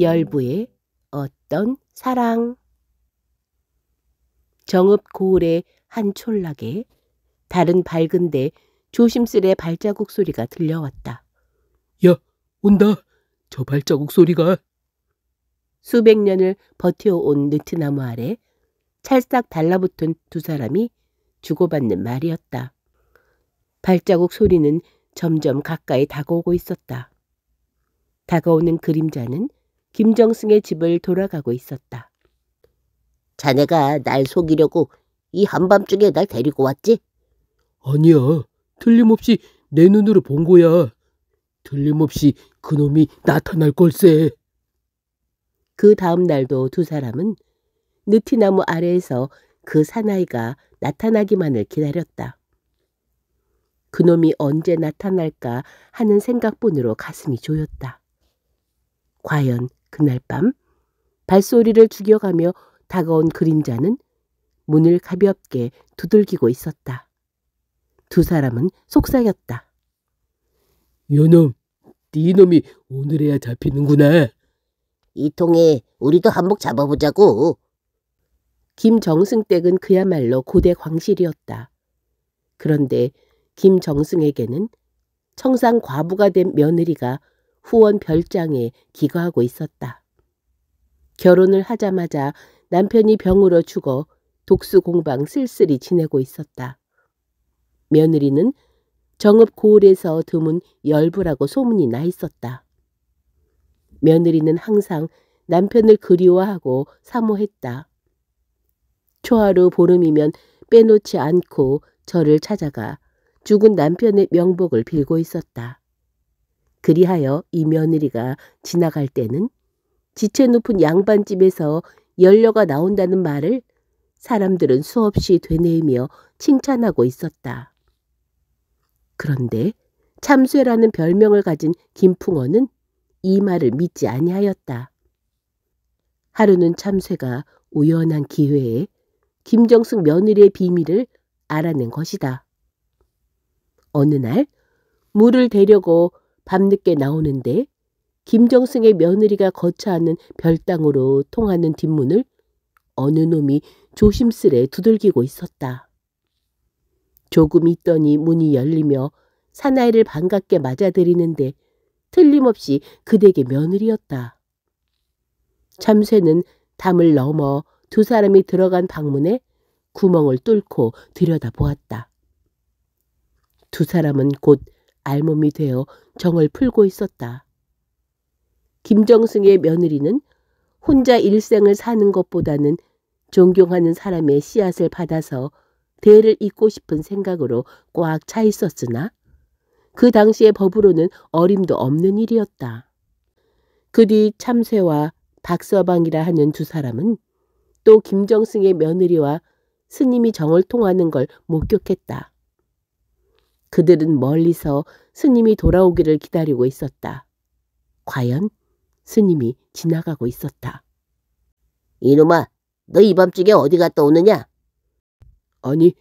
열부의 어떤 사랑 정읍 고을의 한 촌락에 다른 밝은데 조심스레 발자국 소리가 들려왔다. 야, 온다. 저 발자국 소리가. 수백 년을 버텨온 느트나무 아래 찰싹 달라붙은 두 사람이 주고받는 말이었다. 발자국 소리는 점점 가까이 다가오고 있었다. 다가오는 그림자는 김정승의 집을 돌아가고 있었다. 자네가 날 속이려고 이 한밤중에 날 데리고 왔지? 아니야. 틀림없이 내 눈으로 본 거야. 틀림없이 그놈이 나타날 걸세. 그 다음 날도 두 사람은 느티나무 아래에서 그 사나이가 나타나기만을 기다렸다. 그놈이 언제 나타날까 하는 생각뿐으로 가슴이 조였다. 과연 그날 밤 발소리를 죽여가며 다가온 그림자는 문을 가볍게 두들기고 있었다. 두 사람은 속삭였다. 요놈, 네 놈이 오늘에야 잡히는구나. 이 통에 우리도 한복 잡아보자고. 김정승댁은 그야말로 고대 광실이었다. 그런데 김정승에게는 청상 과부가 된 며느리가 후원 별장에 기거하고 있었다. 결혼을 하자마자 남편이 병으로 죽어 독수공방 쓸쓸히 지내고 있었다. 며느리는 정읍 고을에서 드문 열부라고 소문이 나 있었다. 며느리는 항상 남편을 그리워하고 사모했다. 초하루 보름이면 빼놓지 않고 저를 찾아가 죽은 남편의 명복을 빌고 있었다. 그리하여 이 며느리가 지나갈 때는 지체 높은 양반집에서 연료가 나온다는 말을 사람들은 수없이 되뇌이며 칭찬하고 있었다. 그런데 참쇠라는 별명을 가진 김풍어는 이 말을 믿지 아니하였다. 하루는 참쇠가 우연한 기회에 김정숙 며느리의 비밀을 알아낸 것이다. 어느 날 물을 데려고 밤늦게 나오는데 김정승의 며느리가 거처하는 별당으로 통하는 뒷문을 어느 놈이 조심스레 두들기고 있었다. 조금 있더니 문이 열리며 사나이를 반갑게 맞아들이는데 틀림없이 그대게 며느리였다. 참새는 담을 넘어 두 사람이 들어간 방문에 구멍을 뚫고 들여다보았다. 두 사람은 곧 알몸이 되어 정을 풀고 있었다. 김정승의 며느리는 혼자 일생을 사는 것보다는 존경하는 사람의 씨앗을 받아서 대를 잇고 싶은 생각으로 꽉 차 있었으나 그 당시의 법으로는 어림도 없는 일이었다. 그 뒤 참새와 박서방이라 하는 두 사람은 또 김정승의 며느리와 스님이 정을 통하는 걸 목격했다. 그들은 멀리서 스님이 돌아오기를 기다리고 있었다. 과연 스님이 지나가고 있었다. 이놈아, 너 이밤중에 어디 갔다 오느냐? 아니,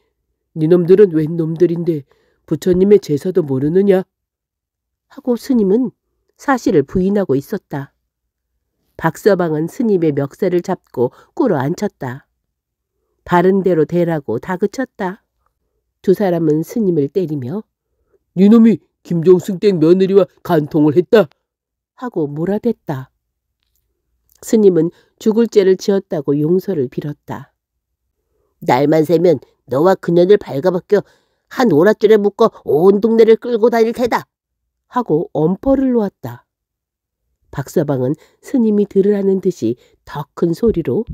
니놈들은 웬 놈들인데 부처님의 제사도 모르느냐? 하고 스님은 사실을 부인하고 있었다. 박서방은 스님의 멱살을 잡고 꿇어 앉혔다. 바른대로 대라고 다그쳤다. 두 사람은 스님을 때리며 니놈이 김종승 댁 며느리와 간통을 했다 하고 몰아댔다. 스님은 죽을 죄를 지었다고 용서를 빌었다. 날만 새면 너와 그녀를 발가벗겨 한 오랏줄에 묶어 온 동네를 끌고 다닐 테다 하고 엄포를 놓았다. 박서방은 스님이 들으라는 듯이 더 큰 소리로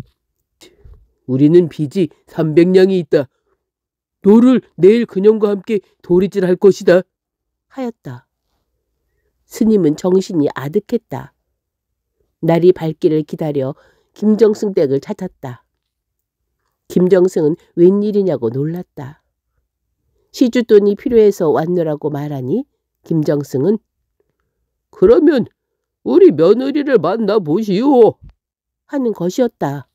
우리는 빚이 300냥이 있다. 너를 내일 그녀과 함께 도리질할 것이다. 하였다. 스님은 정신이 아득했다. 날이 밝기를 기다려 김정승 댁을 찾았다. 김정승은 웬일이냐고 놀랐다. 시주돈이 필요해서 왔느라고 말하니 김정승은 그러면 우리 며느리를 만나 보시오. 하는 것이었다.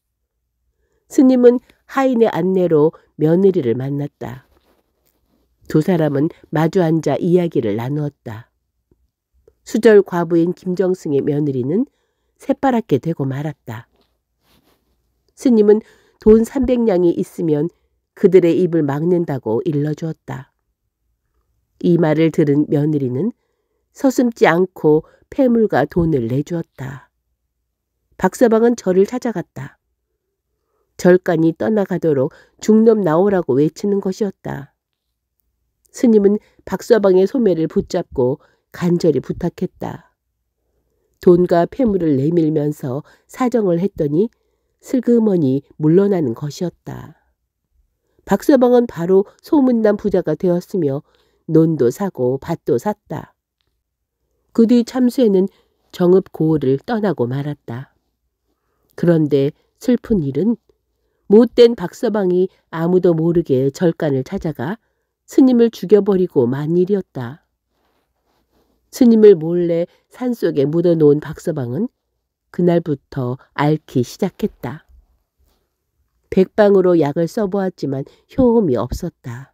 스님은 하인의 안내로 며느리를 만났다. 두 사람은 마주 앉아 이야기를 나누었다. 수절 과부인 김정승의 며느리는 새파랗게 되고 말았다. 스님은 돈 300냥이 있으면 그들의 입을 막는다고 일러주었다. 이 말을 들은 며느리는 서슴지 않고 폐물과 돈을 내주었다. 박서방은 저를 찾아갔다. 절간이 떠나가도록 중놈 나오라고 외치는 것이었다. 스님은 박서방의 소매를 붙잡고 간절히 부탁했다. 돈과 폐물을 내밀면서 사정을 했더니 슬그머니 물러나는 것이었다. 박서방은 바로 소문난 부자가 되었으며 논도 사고 밭도 샀다. 그뒤 참수에는 정읍 고을을 떠나고 말았다. 그런데 슬픈 일은 못된 박서방이 아무도 모르게 절간을 찾아가 스님을 죽여버리고 만 일이었다. 스님을 몰래 산속에 묻어놓은 박서방은 그날부터 앓기 시작했다. 백방으로 약을 써보았지만 효험이 없었다.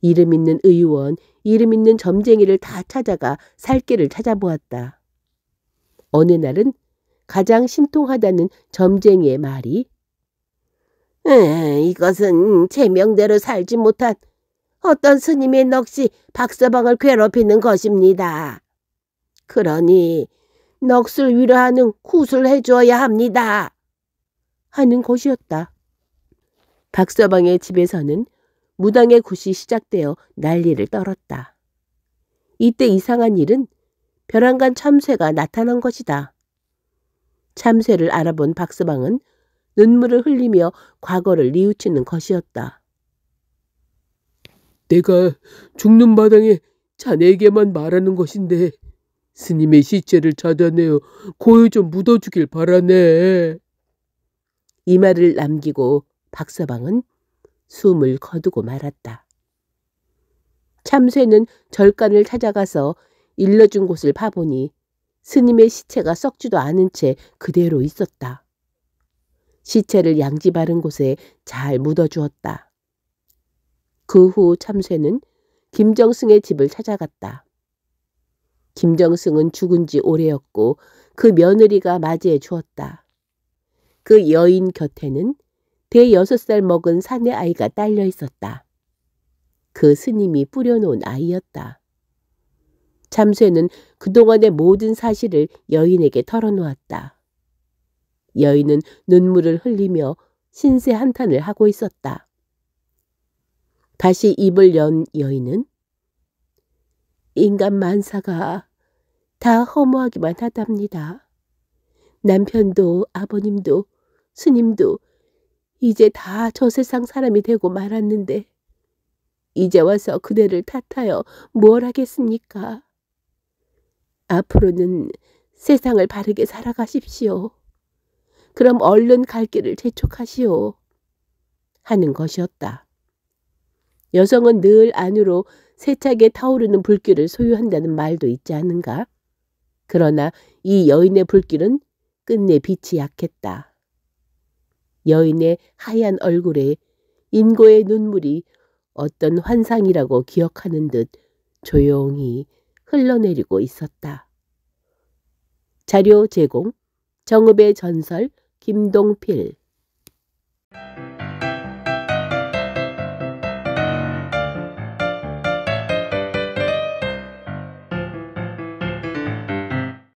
이름 있는 의원, 이름 있는 점쟁이를 다 찾아가 살 길을 찾아보았다. 어느 날은 가장 신통하다는 점쟁이의 말이 에, 이것은 제명대로 살지 못한 어떤 스님의 넋이 박서방을 괴롭히는 것입니다. 그러니 넋을 위로하는 굿을 해주어야 합니다. 하는 것이었다. 박서방의 집에서는 무당의 굿이 시작되어 난리를 떨었다. 이때 이상한 일은 벼랑간 참새가 나타난 것이다. 참새를 알아본 박서방은 눈물을 흘리며 과거를 뉘우치는 것이었다. 내가 죽는 마당에 자네에게만 말하는 것인데 스님의 시체를 찾아내어 고요 좀 묻어주길 바라네. 이 말을 남기고 박서방은 숨을 거두고 말았다. 참새는 절간을 찾아가서 일러준 곳을 파보니 스님의 시체가 썩지도 않은 채 그대로 있었다. 시체를 양지 바른 곳에 잘 묻어주었다. 그 후 참새는 김정승의 집을 찾아갔다. 김정승은 죽은 지 오래였고 그 며느리가 맞이해 주었다. 그 여인 곁에는 대여섯 살 먹은 사내 아이가 딸려 있었다. 그 스님이 뿌려놓은 아이였다. 참쇠는 그동안의 모든 사실을 여인에게 털어놓았다. 여인은 눈물을 흘리며 신세 한탄을 하고 있었다. 다시 입을 연 여인은 인간 만사가 다 허무하기만 하답니다. 남편도 아버님도 스님도 이제 다 저 세상 사람이 되고 말았는데 이제 와서 그대를 탓하여 뭘 하겠습니까? 앞으로는 세상을 바르게 살아가십시오. 그럼 얼른 갈 길을 재촉하시오. 하는 것이었다. 여성은 늘 안으로 세차게 타오르는 불길을 소유한다는 말도 있지 않은가? 그러나 이 여인의 불길은 끝내 빛이 약했다. 여인의 하얀 얼굴에 인고의 눈물이 어떤 환상이라고 기억하는 듯 조용히 흘러내리고 있었다. 자료 제공 정읍의 전설 김동필